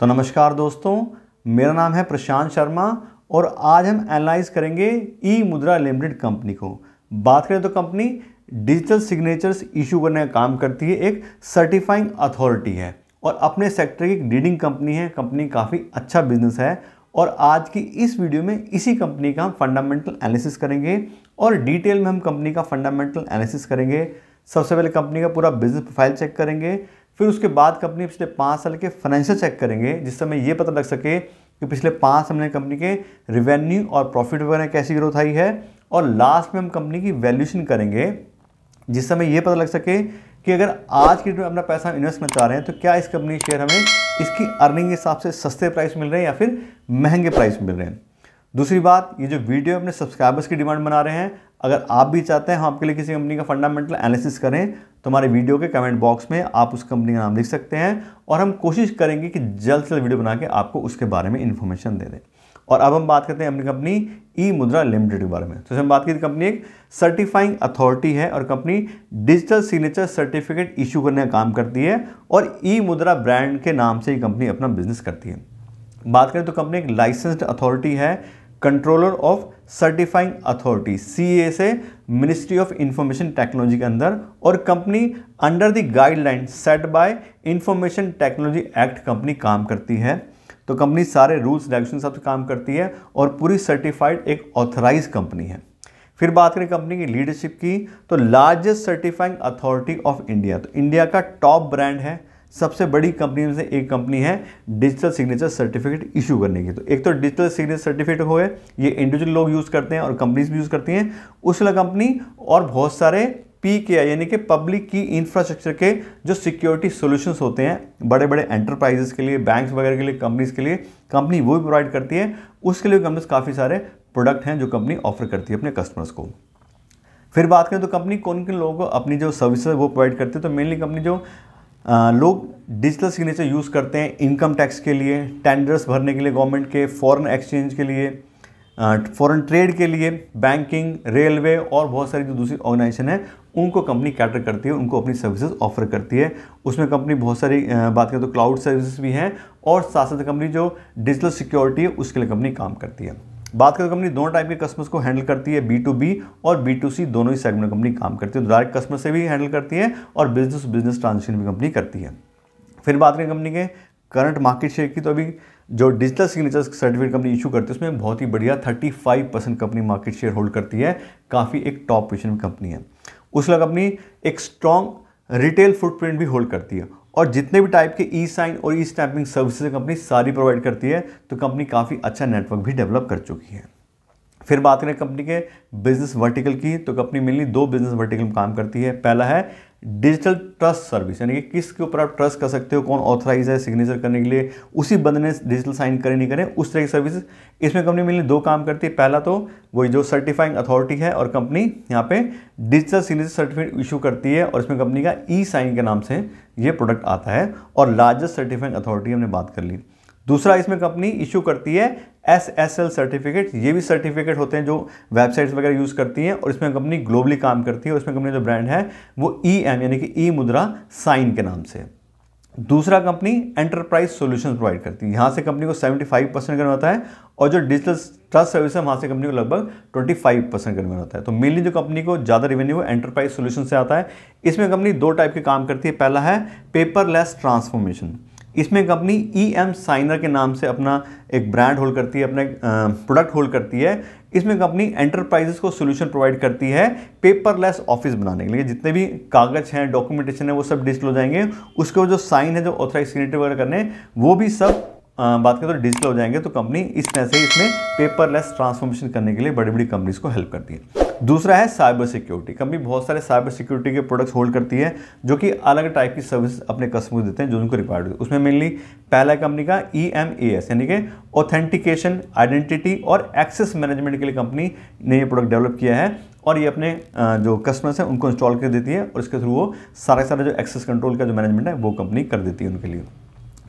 तो नमस्कार दोस्तों मेरा नाम है प्रशांत शर्मा और आज हम एनालाइज करेंगे ई मुद्रा लिमिटेड कंपनी को बात करें तो कंपनी डिजिटल सिग्नेचर्स इशू करने का काम करती है एक सर्टिफाइंग अथॉरिटी है और अपने सेक्टर की लीडिंग कंपनी है कंपनी काफ़ी अच्छा बिजनेस है और आज की इस वीडियो में इसी कंपनी का हम फंडामेंटल एनालिसिस करेंगे और डिटेल में हम कंपनी का फंडामेंटल एनालिसिस करेंगे सबसे पहले कंपनी का पूरा बिजनेस प्रोफाइल चेक करेंगे फिर उसके बाद कंपनी पिछले पाँच साल के फाइनेंशियल चेक करेंगे जिससे हमें ये पता लग सके कि पिछले पाँच साल में कंपनी के रिवेन्यू और प्रॉफिट वगैरह कैसी ग्रोथ आई है और लास्ट में हम कंपनी की वैल्यूशन करेंगे जिससे हमें ये पता लग सके कि अगर आज की डेट में अपना पैसा इन्वेस्ट करना चाह रहे हैं तो क्या इस कंपनी शेयर हमें इसकी अर्निंग के हिसाब से सस्ते प्राइस मिल रहे हैं या फिर महंगे प्राइस मिल रहे हैं दूसरी बात ये जो वीडियो अपने सब्सक्राइबर्स की डिमांड बना रहे हैं अगर आप भी चाहते हैं हम आपके लिए किसी कंपनी का फंडामेंटल एनालिसिस करें तो हमारे वीडियो के कमेंट बॉक्स में आप उस कंपनी का नाम लिख सकते हैं और हम कोशिश करेंगे कि जल्द से जल्द वीडियो बना के आपको उसके बारे में इन्फॉर्मेशन दे दें और अब हम बात करते हैं अपनी कंपनी ई मुद्रा लिमिटेड के बारे में तो हम बात की कंपनी एक सर्टिफाइंग अथॉरिटी है और company digital signature certificate issue करने का काम करती है और ई मुद्रा ब्रांड के नाम से ही कंपनी अपना बिजनेस करती है बात करें तो कंपनी एक लाइसेंस्ड अथॉरिटी है controller of certifying authority C से मिनिस्ट्री ऑफ इंफॉर्मेशन टेक्नोलॉजी के अंदर और company under the guideline set by information technology act company काम करती है तो कंपनी सारे रूल्स रेगुलेशन सब काम करती है और पूरी सर्टिफाइड एक ऑथराइज कंपनी है फिर बात करें कंपनी की लीडरशिप की तो largest certifying authority of India तो इंडिया का टॉप ब्रांड है सबसे बड़ी कंपनी में से एक कंपनी है डिजिटल सिग्नेचर सर्टिफिकेट इशू करने की तो एक तो डिजिटल सिग्नेचर सर्टिफिकेट हो है, ये इंडिविजुअल लोग यूज़ करते हैं और कंपनीज भी यूज़ करती हैं उस कंपनी और बहुत सारे पी के यानी कि पब्लिक की इंफ्रास्ट्रक्चर के जो सिक्योरिटी सॉल्यूशंस होते हैं बड़े बड़े एंटरप्राइजेस के लिए बैंक्स वगैरह के लिए कंपनीज के लिए कंपनी वो भी प्रोवाइड करती है उसके लिए कंपनीज काफ़ी सारे प्रोडक्ट हैं जो कंपनी ऑफर करती है अपने कस्टमर्स को फिर बात करें तो कंपनी कौन किन लोगों को अपनी जो सर्विस वो प्रोवाइड करती है तो मेनली कंपनी जो लोग डिजिटल सिग्नेचर यूज़ करते हैं इनकम टैक्स के लिए टेंडर्स भरने के लिए गवर्नमेंट के फॉरेन एक्सचेंज के लिए फॉरेन ट्रेड के लिए बैंकिंग रेलवे और बहुत सारी जो दूसरी ऑर्गेनाइजेशन है उनको कंपनी कैटर करती है उनको अपनी सर्विसेज ऑफर करती है उसमें कंपनी बहुत सारी बात करें तो क्लाउड सर्विसेज भी हैं और साथ साथ कंपनी जो डिजिटल सिक्योरिटी है उसके लिए कंपनी काम करती है बात करें कंपनी तो दोनों टाइप के कस्टमर्स को हैंडल करती है बी टू बी और बी टू सी दोनों ही सेगमेंट कंपनी काम करती है डायरेक्ट तो कस्टमर से भी हैंडल करती है और बिजनेस बिजनेस ट्रांजेक्शन भी कंपनी करती है फिर बात करें कंपनी के करंट मार्केट शेयर की तो अभी जो digital signature certificate company issue करती है उसमें बहुत ही बढ़िया 35 percent company market share hold करती है काफ़ी एक टॉप पोजिशन कंपनी है उसला कंपनी एक स्ट्रॉन्ग रिटेल फुटप्रिंट भी होल्ड करती है और जितने भी टाइप के ई साइन और ई स्टैंपिंग सर्विसेज कंपनी सारी प्रोवाइड करती है तो कंपनी काफ़ी अच्छा नेटवर्क भी डेवलप कर चुकी है फिर बात करें कंपनी के बिजनेस वर्टिकल की तो कंपनी मेनली दो बिजनेस वर्टिकल में काम करती है पहला है डिजिटल ट्रस्ट सर्विस यानी कि किसके ऊपर आप ट्रस्ट कर सकते हो कौन ऑथराइज है सिग्नेचर करने के लिए उसी बंद ने डिजिटल साइन करें नहीं करें उस तरह की सर्विस इसमें कंपनी मिलने दो काम करती है पहला तो वही जो सर्टिफाइंग अथॉरिटी है और कंपनी यहाँ पे डिजिटल सिग्नेचर सर्टिफिकेट इशू करती है और इसमें कंपनी का ई साइन के नाम से ये प्रोडक्ट आता है और लार्जेस्ट सर्टिफाइंग अथॉरिटी हमने बात कर ली दूसरा इसमें कंपनी इशू करती है एस एस एल सर्टिफिकेट ये भी सर्टिफिकेट होते हैं जो वेबसाइट्स वगैरह यूज़ करती हैं और इसमें कंपनी ग्लोबली काम करती है और इसमें कंपनी जो ब्रांड है वो ई e एम यानी कि ई मुद्रा साइन के नाम से दूसरा कंपनी एंटरप्राइज सॉल्यूशन प्रोवाइड करती है यहाँ से कंपनी को 75 परसेंट करना होता है और जो डिजिटल ट्रस्ट सर्विस है वहाँ से कंपनी को लगभग 25 परसेंट करना होता है तो मेनली जो कंपनी को ज़्यादा रेवेन्यू है एंटरप्राइज सॉल्यूशन से आता है इसमें कंपनी दो टाइप के काम करती है पहला है पेपरलेस ट्रांसफॉर्मेशन इसमें कंपनी ई एम साइनर के नाम से अपना एक ब्रांड होल्ड करती है अपना एक प्रोडक्ट होल्ड करती है इसमें कंपनी एंटरप्राइजेस को सोल्यूशन प्रोवाइड करती है पेपरलेस ऑफिस बनाने के लिए जितने भी कागज हैं डॉक्यूमेंटेशन है वो सब डिजिटल हो जाएंगे उसके जो साइन है जो ऑथराइज सिग्नेटर वगैरह करने वो भी सब बात करें तो डिजिटल हो जाएंगे तो कंपनी इस तरह से इसमें पेपरलेस ट्रांसफॉर्मेशन करने के लिए बड़ी बड़ी कंपनीज को हेल्प करती है दूसरा है साइबर सिक्योरिटी कंपनी बहुत सारे साइबर सिक्योरिटी के प्रोडक्ट्स होल्ड करती है जो कि अलग टाइप की सर्विस अपने कस्टमर देते हैं जो उनको रिक्वायर्ड होती है उसमें मेनली पहला कंपनी का ई एम ए एस यानी कि ऑथेंटिकेशन आइडेंटिटी और एक्सेस मैनेजमेंट के लिए कंपनी ने ये प्रोडक्ट डेवलप किया है और ये अपने जो कस्टमर्स हैं उनको इंस्टॉल कर देती है और इसके थ्रू वो सारे सारे जो एक्सेस कंट्रोल का जो मैनेजमेंट है वो कंपनी कर देती है उनके लिए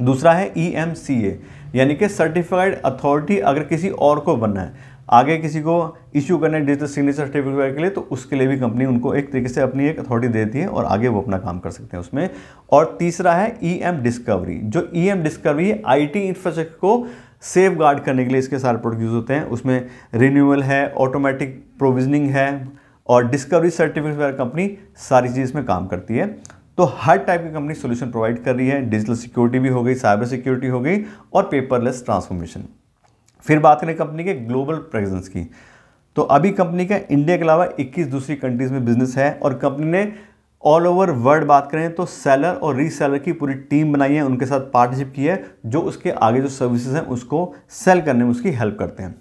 दूसरा है ई एम सी ए यानी कि सर्टिफाइड अथॉरिटी अगर किसी और को बनना है आगे किसी को इश्यू करना है डिजिटल सिग्नेचर सर्टिफिकेट के लिए तो उसके लिए भी कंपनी उनको एक तरीके से अपनी एक अथॉरिटी देती है और आगे वो अपना काम कर सकते हैं उसमें और तीसरा है ई एम डिस्कवरी जो ई एम डिस्कवरी है आई टी इंफ्रास्ट्रक्चर को सेफ गार्ड करने के लिए इसके सारे प्रोडक्ट यूज़ होते हैं उसमें रिन्यूअल है ऑटोमेटिक प्रोविजनिंग है और डिस्कवरी सर्टिफिकेट वगैरह कंपनी सारी चीज़ में काम करती है तो हर टाइप की कंपनी सोल्यूशन प्रोवाइड कर रही है डिजिटल सिक्योरिटी भी हो गई साइबर सिक्योरिटी हो गई और पेपरलेस ट्रांसफॉर्मेशन फिर बात करें कंपनी के ग्लोबल प्रेजेंस की तो अभी कंपनी का इंडिया के अलावा 21 दूसरी कंट्रीज़ में बिजनेस है और कंपनी ने ऑल ओवर वर्ल्ड बात करें तो सेलर और रीसेलर की पूरी टीम बनाई है उनके साथ पार्टनरशिप की है जो उसके आगे जो सर्विसेज हैं उसको सेल करने में उसकी हेल्प करते हैं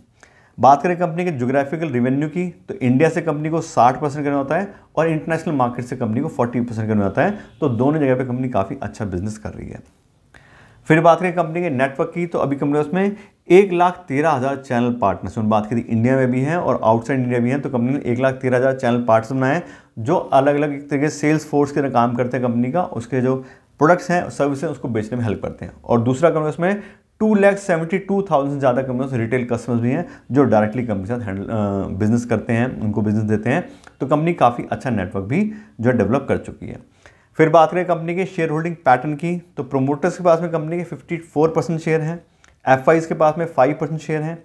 बात करें कंपनी के जोग्राफिकल रिवेन्यू की तो इंडिया से कंपनी को 60 परसेंट करना होता है और इंटरनेशनल मार्केट से कंपनी को 40 परसेंट करना होता है तो दोनों जगह पे कंपनी काफ़ी अच्छा बिजनेस कर रही है फिर बात करें कंपनी के नेटवर्क की तो अभी कंपनी उसमें एक लाख तेरह हज़ार चैनल पार्टनर्स उन बात करी इंडिया में भी हैं और आउटसाइड इंडिया भी हैं तो कंपनी ने एक लाख तेरह हज़ार चैनल पार्टनर्स बनाए जो अलग अलग तरीके से सेल्स फोर्स के काम करते हैं कंपनी का उसके जो प्रोडक्ट्स हैं सर्विस हैं उसको बेचने में हेल्प करते हैं और दूसरा कंपनी उसमें two lakh seventy two thousand ज़्यादा कंपनी रिटेल कस्टमर्स भी हैं जो डायरेक्टली कंपनी के साथ हैंडल बिजनेस करते हैं उनको बिजनेस देते हैं तो कंपनी काफ़ी अच्छा नेटवर्क भी जो है डेवलप कर चुकी है फिर बात करें कंपनी के शेयर होल्डिंग पैटर्न की तो प्रोमोटर्स के पास में कंपनी के फिफ्टी फोर परसेंट शेयर हैं एफ के पास में फाइव परसेंट शेयर हैं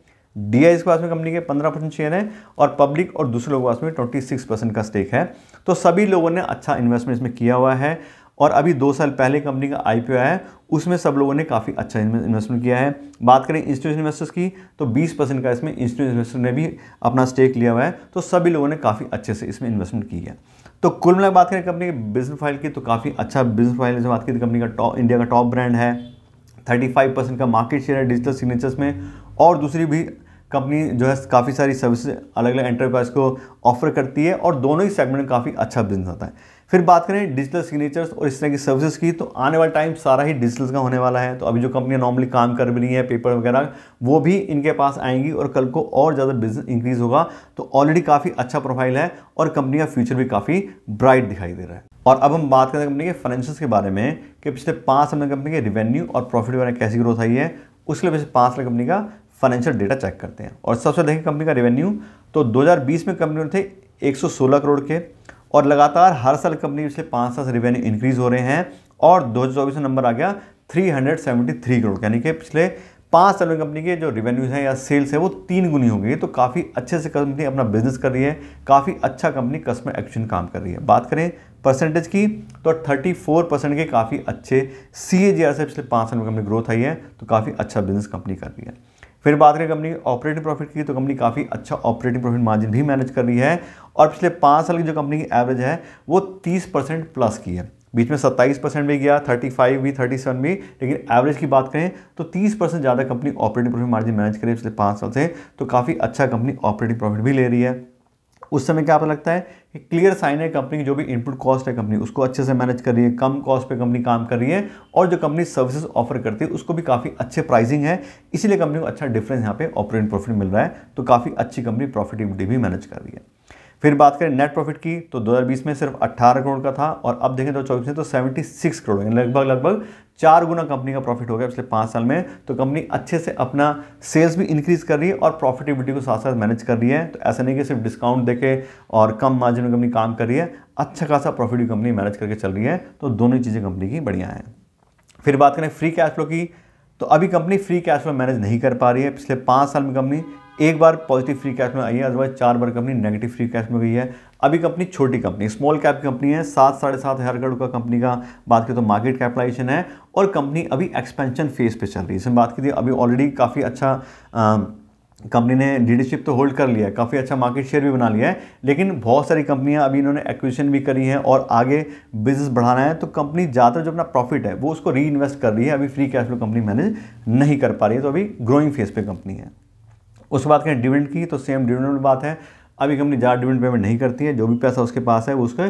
डी के पास में कंपनी के पंद्रह परसेंट शेयर हैं और पब्लिक और दूसरे लोगों के पास में ट्वेंटी सिक्स परसेंट का स्टेक है तो सभी लोगों ने अच्छा इन्वेस्टमेंट इसमें किया हुआ है और अभी दो साल पहले कंपनी का आई आया है उसमें सब लोगों ने काफ़ी अच्छा इन्वेस्टमेंट किया है बात करें इंस्टीट्यूशन इन्वेस्टर्स की तो 20 परसेंट का इसमें इंस्टीट्यूशन इन्वेस्टर ने भी अपना स्टेक लिया हुआ है तो सभी लोगों ने काफ़ी अच्छे से इसमें इन्वेस्टमेंट की है तो कुल मिलाकर बात करें कंपनी के बिजनेस फाइल की तो काफ़ी अच्छा बिजनेस फाइल जैसे बात की कंपनी का टॉप इंडिया का टॉप ब्रांड है थर्टी परसेंट का मार्केट शेयर है डिजिटल सिग्नेचर्स में और दूसरी भी कंपनी जो है काफ़ी सारी सर्विस अलग अलग एंटरप्राइज को ऑफर करती है और दोनों ही सेगमेंट में काफ़ी अच्छा बिजनेस आता है फिर बात करें डिजिटल सिग्नेचर्स और इस तरह की सर्विसेज की तो आने वाला टाइम सारा ही डिजिटल का होने वाला है तो अभी जो कंपनियां नॉर्मली काम कर रही हैं पेपर वगैरह वो भी इनके पास आएंगी और कल को और ज़्यादा बिजनेस इंक्रीज होगा तो ऑलरेडी काफ़ी अच्छा प्रोफाइल है और कंपनी का फ्यूचर भी काफ़ी ब्राइट दिखाई दे रहा है और अब हम बात करें कंपनी के फाइनेंशियल के बारे में कि पिछले पाँच साल में कंपनी के रेवेन्यू और प्रॉफिट वगैरह कैसी ग्रोथ आई है उसके लिए पिछले पाँच साल कंपनी का फाइनेंशियल डेटा चेक करते हैं और सबसे देखें कंपनी का रेवेन्यू तो दो में कंपनी थे एक करोड़ के और लगातार हर साल कंपनी पिछले पाँच साल से रिवेन्यू इंक्रीज़ हो रहे हैं और दो हज़ार नंबर आ गया थ्री करोड़ यानी कि पिछले पाँच साल में कंपनी के जो रिवेन्यूज हैं या सेल्स है वो तीन गुनी हो गई तो काफ़ी अच्छे से कंपनी अपना बिजनेस कर रही है काफ़ी अच्छा कंपनी कस्टमर एक्शन काम कर रही है बात करें परसेंटेज की तो 34 परसेंट के काफ़ी अच्छे सी से पिछले पाँच साल में कंपनी ग्रोथ आई है तो काफ़ी अच्छा बिजनेस कंपनी कर रही है फिर बात करें कंपनी ऑपरेटिंग प्रॉफिट की तो कंपनी काफ़ी अच्छा ऑपरेटिंग प्रॉफिट मार्जिन भी मैनेज कर रही है और पिछले पाँच साल की जो कंपनी की एवरेज है वो तीस परसेंट प्लस की है बीच में सत्ताईस परसेंट भी गया थर्टी फाइव भी थर्टी सेवन भी लेकिन एवरेज की बात करें तो तीस परसेंट ज़्यादा company operating profit margin manage करे पिछले पाँच साल से तो काफ़ी अच्छा कंपनी ऑपरेटिंग प्रॉफिट भी ले रही है उस समय क्या आपको लगता है कि क्लियर साइन है कंपनी की जो भी इनपुट कॉस्ट है कंपनी उसको अच्छे से मैनेज कर रही है कम कॉस्ट पे कंपनी काम कर रही है और जो कंपनी सर्विसेज ऑफर करती है उसको भी काफ़ी अच्छे प्राइसिंग है इसीलिए कंपनी को अच्छा डिफरेंस यहाँ पे ऑपरेटिंग प्रॉफिट मिल रहा है तो काफ़ी अच्छी कंपनी प्रॉफिटेबिलिटी भी मैनेज कर रही है फिर बात करें नेट प्रॉफिट की तो 2020 में सिर्फ 18 करोड़ का था और अब देखें दो तो चौबीस में तो 76 करोड़ लगभग लगभग चार गुना कंपनी का प्रॉफिट हो गया पिछले पाँच साल में तो कंपनी अच्छे से अपना सेल्स भी इंक्रीज़ कर रही है और प्रॉफिटेबिलिटी को साथ साथ मैनेज कर रही है तो ऐसा नहीं कि सिर्फ डिस्काउंट देके और कम मार्जिन में कंपनी काम कर रही है अच्छा खासा प्रॉफिट कंपनी मैनेज करके चल रही है तो दोनों ही चीज़ें कंपनी की बढ़िया हैं फिर बात करें फ्री कैश फ्लो की तो अभी company free cash flow manage नहीं कर पा रही है पिछले पाँच साल में कंपनी एक बार पॉजिटिव फ्री कैश में आई है अदरवाइज चार बार कंपनी नेगेटिव फ्री कैश में गई है अभी कंपनी छोटी कंपनी स्मॉल कैप कंपनी है सात साढ़े सात हज़ार करोड़ का कंपनी का बात करें तो मार्केट कैपिटलाइजेशन है और कंपनी अभी एक्सपेंशन फेज पे चल रही है इसमें बात की थी अभी ऑलरेडी काफ़ी अच्छा आ, कंपनी ने लीडरशिप तो होल्ड कर लिया है काफ़ी अच्छा मार्केट शेयर भी बना लिया है लेकिन बहुत सारी कंपनियां अभी इन्होंने एक्विजिशन भी करी हैं और आगे बिजनेस बढ़ाना है तो कंपनी ज़्यादातर जो अपना प्रॉफिट है वो उसको री इन्वेस्ट कर रही है अभी free cash flow company manage नहीं कर पा रही है तो अभी ग्रोइंग फेज पर कंपनी है उसके बाद करें डिविडेंड की तो सेम डिविडेंड बात है अभी कंपनी ज़्यादा डिविडेंड पेमेंट नहीं करती है जो भी पैसा उसके पास है वो उसके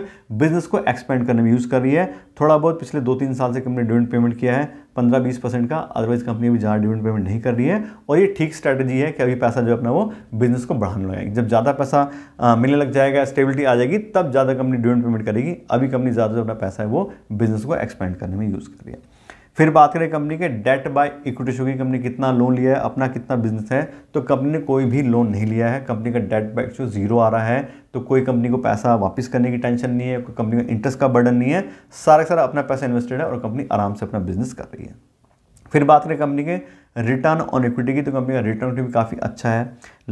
बिजनेस को एक्सपेंड करने में यूज़ कर रही है थोड़ा बहुत पिछले दो तीन साल से कंपनी डिविडेंड पेमेंट किया है पंद्रह बीस परसेंट का अदरवाइज कंपनी अभी ज़्यादा डिविडेंड पेमेंट नहीं कर रही है और ये ठीक स्ट्रैटेजी है कि अभी पैसा जो अपना वो बिजनेस को बढ़ाने लगेगा जब ज़्यादा पैसा मिलने लग जाएगा स्टेबिलिटी आ जाएगी तब ज़्यादा कंपनी डिविडेंड पेमेंट करेगी अभी कंपनी ज़्यादा जो अपना पैसा है वो बिजनेस को एक्सपेंड करने में यूज़ कर रही है फिर बात करें कंपनी के डेट बाय इक्विटी शो की कंपनी कितना लोन लिया है अपना कितना बिजनेस है तो कंपनी ने कोई भी लोन नहीं लिया है कंपनी का डेट बाय शो जीरो आ रहा है तो कोई कंपनी को पैसा वापस करने की टेंशन नहीं है कोई कंपनी का इंटरेस्ट का बर्डन नहीं है सारा सारा अपना पैसा इन्वेस्टेड है और कंपनी आराम से अपना बिजनेस कर रही है फिर बात करें कंपनी के रिटर्न ऑन इक्विटी की तो कंपनी का रिटर्न भी काफ़ी अच्छा है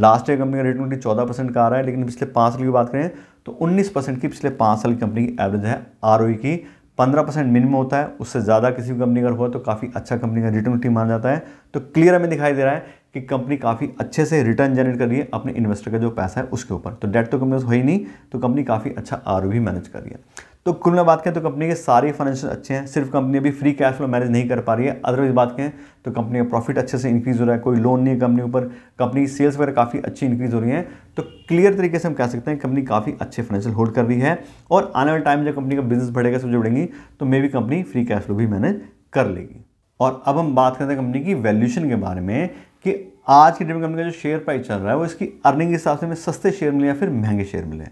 लास्ट ईयर कंपनी का रिटर्न चौदह परसेंट का आ रहा है लेकिन पिछले पाँच साल की बात करें तो उन्नीस परसेंट की पिछले पाँच साल की कंपनी की एवरेज है आर e की पंद्रह परसेंट मिनिमम होता है उससे ज़्यादा किसी भी कंपनी अगर हुआ तो काफ़ी अच्छा कंपनी का रिटर्न उठी माना जाता है तो क्लियर हमें दिखाई दे रहा है कि कंपनी काफ़ी अच्छे से रिटर्न जनरेट कर रही है अपने इन्वेस्टर का जो पैसा है उसके ऊपर तो डेट तो कंपनी हो ही नहीं तो कंपनी काफ़ी अच्छा आर भी मैनेज कर रही है तो कुल में बात करें तो कंपनी के सारे फाइनेंशियल अच्छे हैं सिर्फ कंपनी अभी फ्री कैश फ्लो मैनेज नहीं कर पा रही है अदरवाइज बात करें तो कंपनी का प्रॉफिट अच्छे से इंक्रीज़ हो रहा है कोई लोन नहीं है कंपनी ऊपर कंपनी की सेल्स वगैरह काफ़ी अच्छी इंक्रीज़ हो रही है तो क्लियर तरीके से हम कह सकते हैं कंपनी काफ़ी अच्छे फाइनेंशियल होल्ड कर रही है और आने वाले टाइम जब कंपनी का बिजनेस बढ़ेगा सब्जेक्ट बढ़ेंगी तो मे भी कंपनी फ्री कैश फ्लो भी मैनेज कर लेगी और अब हम बात करते हैं कंपनी की वैल्यूशन के बारे में कि आज की डेट में कंपनी का जो शेयर प्राइस चल रहा है वो इसकी अर्निंग के हिसाब से हमें सस्ते शेयर मिले या फिर महंगे शेयर मिले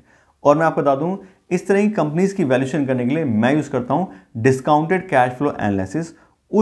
और मैं आपको बता दूं इस तरह की कंपनीज की वैल्यूशन करने के लिए मैं यूज़ करता हूं डिस्काउंटेड कैश फ्लो एनालिसिस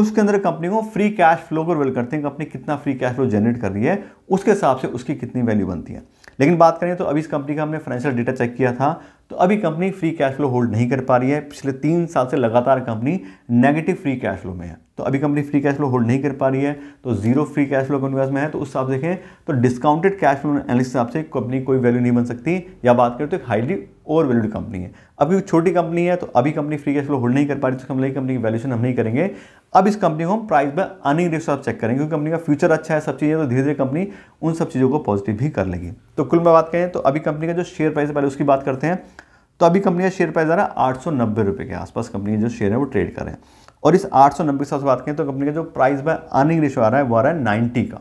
उसके अंदर कंपनी को फ्री कैश फ्लो को वेल करते हैं कंपनी कितना फ्री कैश फ्लो जनरेट कर रही है उसके हिसाब से उसकी कितनी वैल्यू बनती है लेकिन बात करें तो अभी इस कंपनी का हमने फाइनेंशियल डेटा चेक किया था तो अभी company free cash flow hold नहीं कर पा रही है पिछले तीन साल से लगातार company negative free cash flow में है तो अभी company free cash flow hold नहीं कर पा रही है तो zero free cash flow company में है तो उस हिसाब देखें तो डिस्काउंटेड कैश फ्लो एनालिस हिसाब से कंपनी कोई वैल्यू नहीं बन सकती या बात करें तो एक हाईली ओवर वैल्यूड कंपनी है अभी छोटी कंपनी है तो अभी company free cash flow hold नहीं कर पा रही तो कंपनी कंपनी की वैल्यूशन हम नहीं करेंगे अब इस कंपनी को हम प्राइस बाय अर्निंग रेशो आप चेक करेंगे क्योंकि कंपनी का फ्यूचर अच्छा है सब चीज़ें तो धीरे धीरे कंपनी उन सब चीज़ों को पॉजिटिव भी कर लेगी तो कुल में बात करें तो अभी कंपनी का जो शेयर प्राइस है पहले उसकी बात करते हैं तो अभी कंपनी का शेयर प्राइस आ रहा है आठ सौ नब्बे रुपये के आसपास कंपनी के जो शेयर है वो ट्रेड कर रहे हैं और इस आठ सौ नब्बे के बात करें तो कंपनी का जो प्राइस बाय अर्निंग रेशो आ रहा है वो आ रहा है नाइन्टी का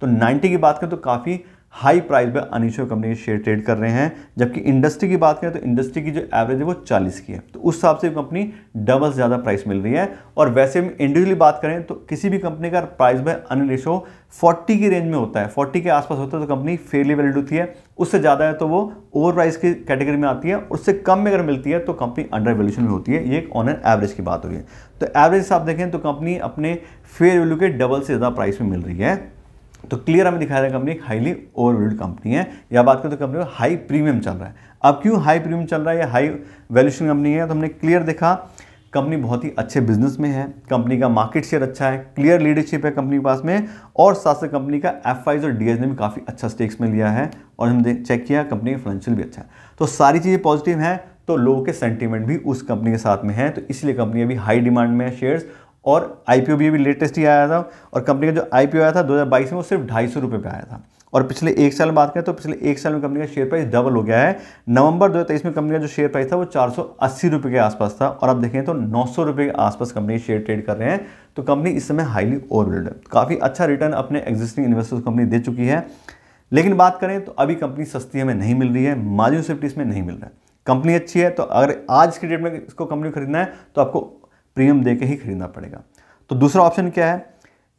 तो नाइन्टी की बात करें तो काफ़ी हाई प्राइस पर अनिशो कंपनी के शेयर ट्रेड कर रहे हैं जबकि इंडस्ट्री की बात करें तो इंडस्ट्री की जो एवरेज है वो 40 की है तो उस हिसाब से कंपनी डबल से ज़्यादा प्राइस मिल रही है और वैसे हम इंडिविजुअली बात करें तो किसी भी कंपनी का प्राइस बाय अनिशो 40 की रेंज में होता है 40 के आसपास होता है तो कंपनी फेयरली वैल्यूड होती है उससे ज़्यादा है तो वो ओवर प्राइस की कैटेगरी में आती है उससे कम में अगर मिलती है तो कंपनी अंडर वैल्यूशन में होती है ये एक ऑन एन एवरेज की बात हो रही है तो एवरेज आप देखें तो कंपनी अपने फेयर वैल्यू के डबल से ज़्यादा प्राइस में मिल रही है तो क्लियर हमें दिखाया जाए कंपनी एक हाईली ओवरवेल्ड कंपनी है या बात करें तो कंपनी का हाई प्रीमियम चल रहा है अब क्यों हाई प्रीमियम चल रहा है या हाई वैल्यूशन कंपनी है तो हमने क्लियर देखा कंपनी बहुत ही अच्छे बिजनेस में है कंपनी का मार्केट शेयर अच्छा है क्लियर लीडरशिप है कंपनी के पास में और साथ साथ कंपनी का एफ और डी ने भी काफ़ी अच्छा स्टेक्स में लिया है और हमने चेक किया कंपनी का फाइनेंशियल भी अच्छा है तो सारी चीज़ें पॉजिटिव हैं तो लोगों के सेंटीमेंट भी उस कंपनी के साथ में है तो इसलिए कंपनी अभी हाई डिमांड में है शेयर्स और आई भी लेटेस्ट ही आया था और कंपनी का जो आई आया था 2022 में वो सिर्फ ढाई सौ रुपये आया था और पिछले एक साल बात करें तो पिछले एक साल में कंपनी का शेयर प्राइस डबल हो गया है नवंबर 2023 में कंपनी का जो शेयर प्राइस था वो चार सौ के आसपास था और आप देखें तो नौ सौ के आसपास कंपनी शेयर ट्रेड कर रहे हैं तो कंपनी इस समय हाईली ओवरवेल्ड है काफ़ी अच्छा रिटर्न अपने एग्जिस्टिंग इन्वेस्टर्स कंपनी दे चुकी है लेकिन बात करें तो अभी कंपनी सस्ती हमें नहीं मिल रही है मार्जिन सेफ्टी इसमें नहीं मिल रहा है कंपनी अच्छी है तो अगर आज की डेट में इसको कंपनी खरीदना है तो आपको प्रीमियम दे के ही खरीदना पड़ेगा तो दूसरा ऑप्शन क्या है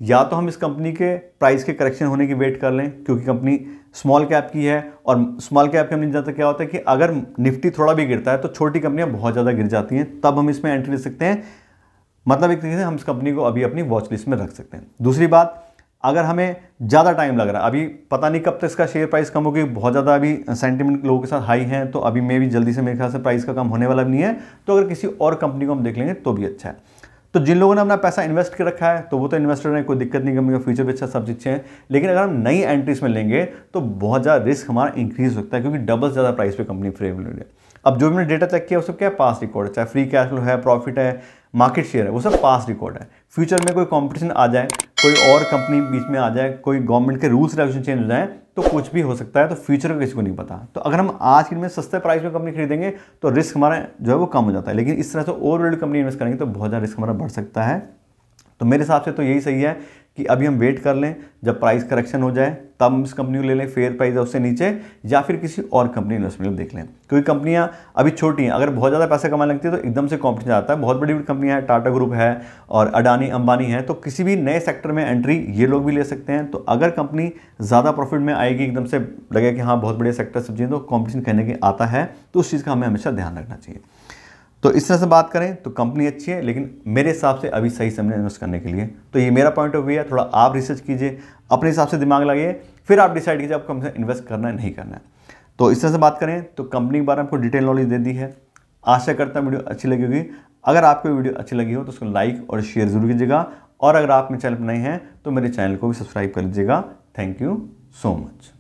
या तो हम इस कंपनी के प्राइस के करेक्शन होने की वेट कर लें क्योंकि कंपनी स्मॉल कैप की है और स्मॉल कैप की हमने जाता क्या होता है कि अगर निफ्टी थोड़ा भी गिरता है तो छोटी कंपनियां बहुत ज़्यादा गिर जाती हैं तब हम इसमें एंट्री ले सकते हैं मतलब एक तरीके से हम इस कंपनी को अभी अपनी वॉच लिस्ट में रख सकते हैं दूसरी बात अगर हमें ज़्यादा टाइम लग रहा है अभी पता नहीं कब तक इसका शेयर प्राइस कम होगी बहुत ज़्यादा अभी सेंटिमेंट लोगों के साथ हाई है तो अभी मे भी जल्दी से मेरे ख्याल से प्राइस का कम होने वाला भी नहीं है तो अगर किसी और कंपनी को हम देख लेंगे तो भी अच्छा है तो जिन लोगों ने अपना पैसा इन्वेस्ट कर रखा है तो वो तो इन्वेस्टर हैं कोई दिक्कत नहीं कमी का फ्यूचर भी अच्छा सब चीज़ें हैं लेकिन अगर हम नई एंट्रीज में लेंगे तो बहुत ज़्यादा रिस्क हमारा इंक्रीज होता है क्योंकि डबल ज़्यादा प्राइस पर कंपनी फ्रेम है अब जो भी मैंने डेटा चेक किया वो सब क्या है पास रिकॉर्ड है चाहे फ्री कैश फ्लो है प्रॉफिट है मार्केट शेयर है वो सब पास रिकॉर्ड है फ्यूचर में कोई कंपटीशन आ जाए कोई और कंपनी बीच में आ जाए कोई गवर्नमेंट के रूल्स रेगुलेशन चेंज हो जाए तो कुछ भी हो सकता है तो फ्यूचर का किसी को नहीं पता तो अगर हम आज के दिन में सस्ते प्राइस में कंपनी खरीदेंगे तो रिस्क हमारा जो है वो कम हो जाता है लेकिन इस तरह से ओवर कंपनी इन्वेस्ट करेंगे तो बहुत ज़्यादा रिस्क हमारा बढ़ सकता है तो मेरे हिसाब से तो यही सही है कि अभी हम वेट कर लें जब प्राइस करेक्शन हो जाए तब इस कंपनी को ले लें फेयर प्राइस है उससे नीचे या फिर किसी और कंपनी इन्वेस्टमेंट देख लें क्योंकि कंपनियां अभी छोटी हैं अगर बहुत ज़्यादा पैसा कमाने लगती है तो एकदम से कॉम्पिटिशन आता है बहुत बड़ी बड़ी कंपनियां हैं टाटा ग्रुप है और अडानी अंबानी है तो किसी भी नए सेक्टर में एंट्री ये लोग भी ले सकते हैं तो अगर कंपनी ज़्यादा प्रॉफिट में आएगी एकदम से लगेगा कि हाँ बहुत बड़े सेक्टर सब्जी तो कॉम्पिटिशन कहने के आता है तो उस चीज़ का हमें हमेशा ध्यान रखना चाहिए तो इस तरह से बात करें तो कंपनी अच्छी है लेकिन मेरे हिसाब से अभी सही समय इन्वेस्ट करने के लिए तो ये मेरा पॉइंट ऑफ व्यू है थोड़ा आप रिसर्च कीजिए अपने हिसाब से दिमाग लगाइए फिर आप डिसाइड कीजिए आपको हमसे इन्वेस्ट करना है नहीं करना है तो इस तरह से बात करें तो कंपनी के बारे में आपको डिटेल नॉलेज दे दी है आशा करता हूँ वीडियो अच्छी लगी होगी अगर आपको वीडियो अच्छी लगी हो तो उसको लाइक और शेयर जरूर कीजिएगा और अगर आप मेरे चैनल पर नए हैं तो मेरे चैनल को भी सब्सक्राइब कर लीजिएगा थैंक यू सो मच